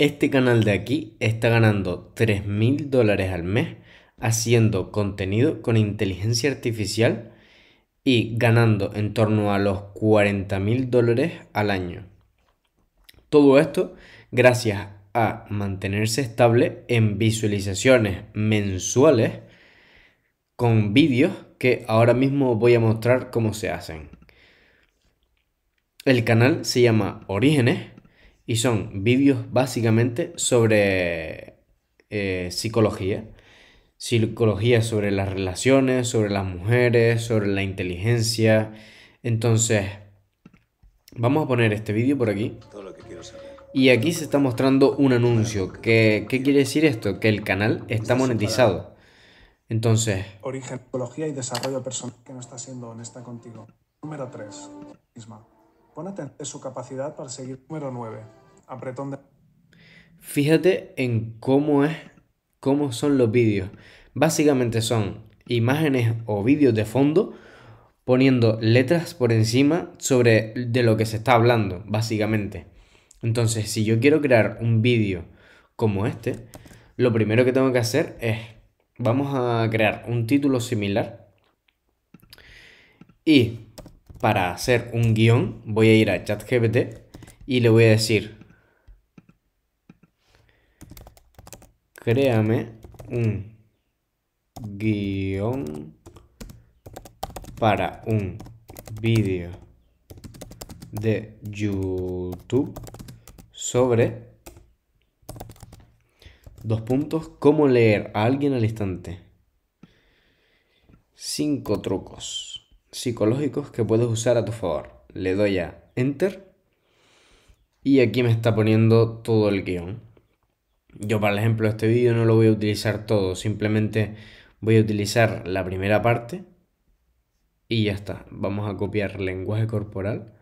Este canal de aquí está ganando 3.000 mil dólares al mes haciendo contenido con inteligencia artificial y ganando en torno a los 40.000 mil dólares al año. Todo esto gracias a mantenerse estable en visualizaciones mensuales con vídeos que ahora mismo voy a mostrar cómo se hacen. El canal se llama Orígenes y son vídeos básicamente sobre eh, psicología. Psicología sobre las relaciones, sobre las mujeres, sobre la inteligencia. Entonces, vamos a poner este vídeo por aquí. Y aquí se está mostrando un anuncio. ¿Qué quiere decir esto? Que el canal está monetizado. Entonces... Origen, psicología y desarrollo personal que no está siendo honesta contigo. Número 3. Pon en su capacidad para seguir número 9. Apretón de... Fíjate en cómo es, cómo son los vídeos. Básicamente son imágenes o vídeos de fondo poniendo letras por encima sobre de lo que se está hablando, básicamente. Entonces, si yo quiero crear un vídeo como este, lo primero que tengo que hacer es, vamos a crear un título similar y para hacer un guión, voy a ir a ChatGPT y le voy a decir, créame un guión para un vídeo de YouTube sobre dos puntos cómo leer a alguien al instante cinco trucos psicológicos que puedes usar a tu favor. Le doy a Enter y aquí me está poniendo todo el guión. Yo para el ejemplo este vídeo no lo voy a utilizar todo, simplemente voy a utilizar la primera parte y ya está. Vamos a copiar lenguaje corporal,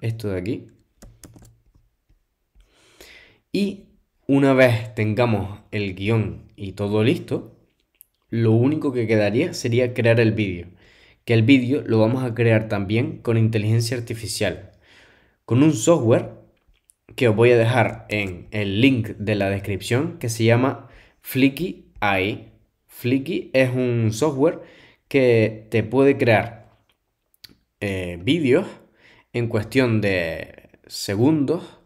esto de aquí. Y una vez tengamos el guión y todo listo, lo único que quedaría sería crear el vídeo que el vídeo lo vamos a crear también con inteligencia artificial, con un software que os voy a dejar en el link de la descripción que se llama Flicky AI. Flicky es un software que te puede crear eh, vídeos en cuestión de segundos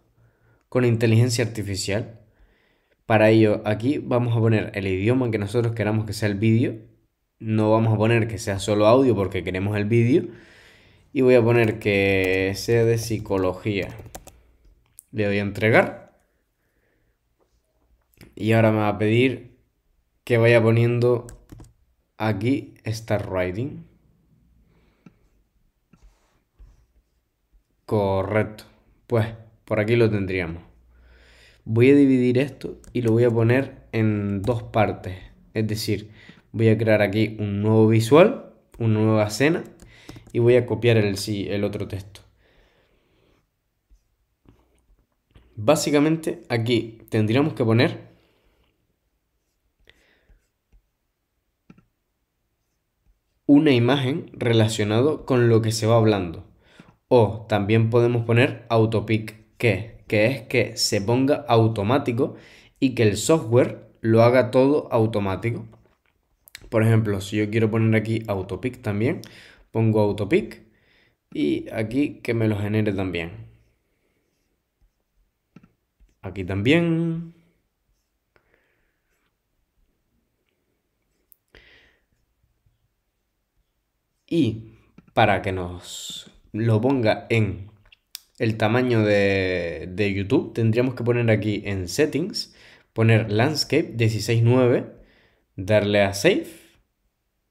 con inteligencia artificial. Para ello aquí vamos a poner el idioma que nosotros queramos que sea el vídeo no vamos a poner que sea solo audio porque queremos el vídeo. Y voy a poner que sea de psicología. Le doy a entregar. Y ahora me va a pedir que vaya poniendo aquí Star Writing. Correcto. Pues por aquí lo tendríamos. Voy a dividir esto y lo voy a poner en dos partes. Es decir, Voy a crear aquí un nuevo visual, una nueva escena y voy a copiar el, el otro texto. Básicamente aquí tendríamos que poner una imagen relacionada con lo que se va hablando. O también podemos poner autopic, que, que es que se ponga automático y que el software lo haga todo automático. Por ejemplo, si yo quiero poner aquí autopic también, pongo autopic y aquí que me lo genere también. Aquí también. Y para que nos lo ponga en el tamaño de, de, YouTube, tendríamos que poner aquí en Settings, poner Landscape 16.9, darle a Save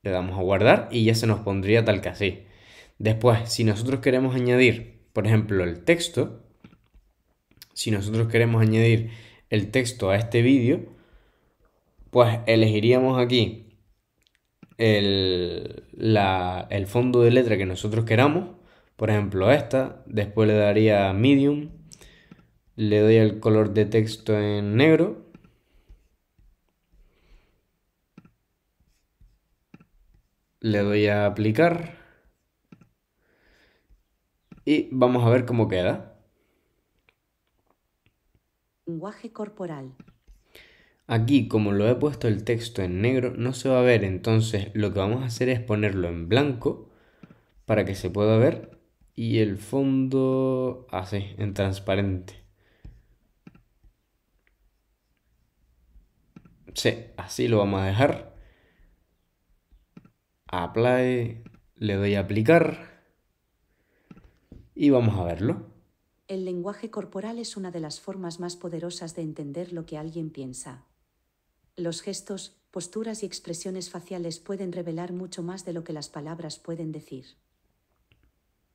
le damos a guardar y ya se nos pondría tal que así. Después, si nosotros queremos añadir, por ejemplo, el texto, si nosotros queremos añadir el texto a este vídeo, pues elegiríamos aquí el, el fondo de letra que nosotros queramos, por ejemplo esta, después le daría medium, le doy el color de texto en negro Le doy a aplicar. Y vamos a ver cómo queda. Lenguaje corporal. Aquí, como lo he puesto el texto en negro, no se va a ver, entonces lo que vamos a hacer es ponerlo en blanco para que se pueda ver y el fondo así, en transparente. Sí, así lo vamos a dejar. Apply, le doy a aplicar y vamos a verlo. El lenguaje corporal es una de las formas más poderosas de entender lo que alguien piensa. Los gestos, posturas y expresiones faciales pueden revelar mucho más de lo que las palabras pueden decir.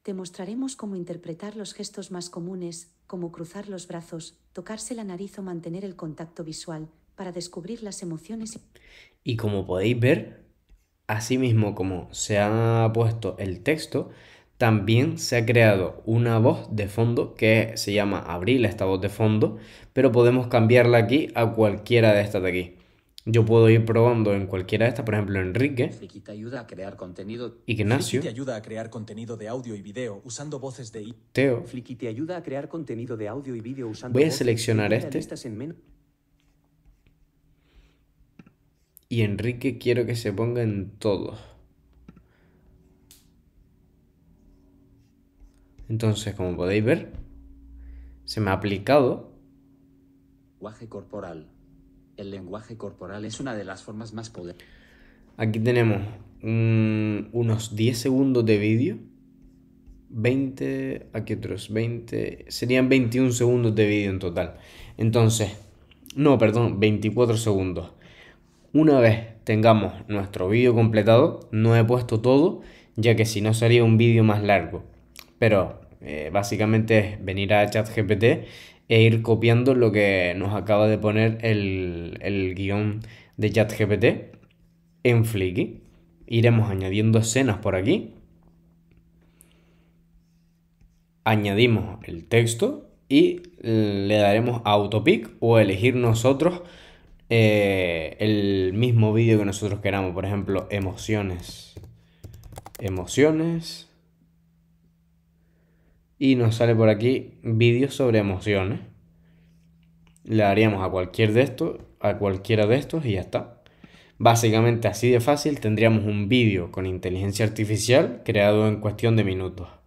Te mostraremos cómo interpretar los gestos más comunes, como cruzar los brazos, tocarse la nariz o mantener el contacto visual, para descubrir las emociones. Y como podéis ver, Asimismo, como se ha puesto el texto, también se ha creado una voz de fondo que se llama Abril, esta voz de fondo, pero podemos cambiarla aquí a cualquiera de estas de aquí. Yo puedo ir probando en cualquiera de estas, por ejemplo, Enrique. ayuda a crear contenido. Ignacio. te ayuda a crear contenido de audio y video usando voces de Teo. Voy a seleccionar este. Y Enrique quiero que se ponga en todo. Entonces, como podéis ver, se me ha aplicado. Lenguaje corporal. El lenguaje corporal es una de las formas más poderosas. Aquí tenemos unos 10 segundos de vídeo. 20, aquí otros 20, serían 21 segundos de vídeo en total. Entonces, no, perdón, 24 segundos. Una vez tengamos nuestro vídeo completado, no he puesto todo, ya que si no sería un vídeo más largo. Pero eh, básicamente es venir a ChatGPT e ir copiando lo que nos acaba de poner el, el guión de ChatGPT en Flicky. Iremos añadiendo escenas por aquí. Añadimos el texto y le daremos a autopic o elegir nosotros eh, el mismo vídeo que nosotros queramos. Por ejemplo, emociones. Emociones. Y nos sale por aquí vídeos sobre emociones. Le daríamos a cualquier de estos, a cualquiera de estos y ya está. Básicamente así de fácil tendríamos un vídeo con inteligencia artificial creado en cuestión de minutos.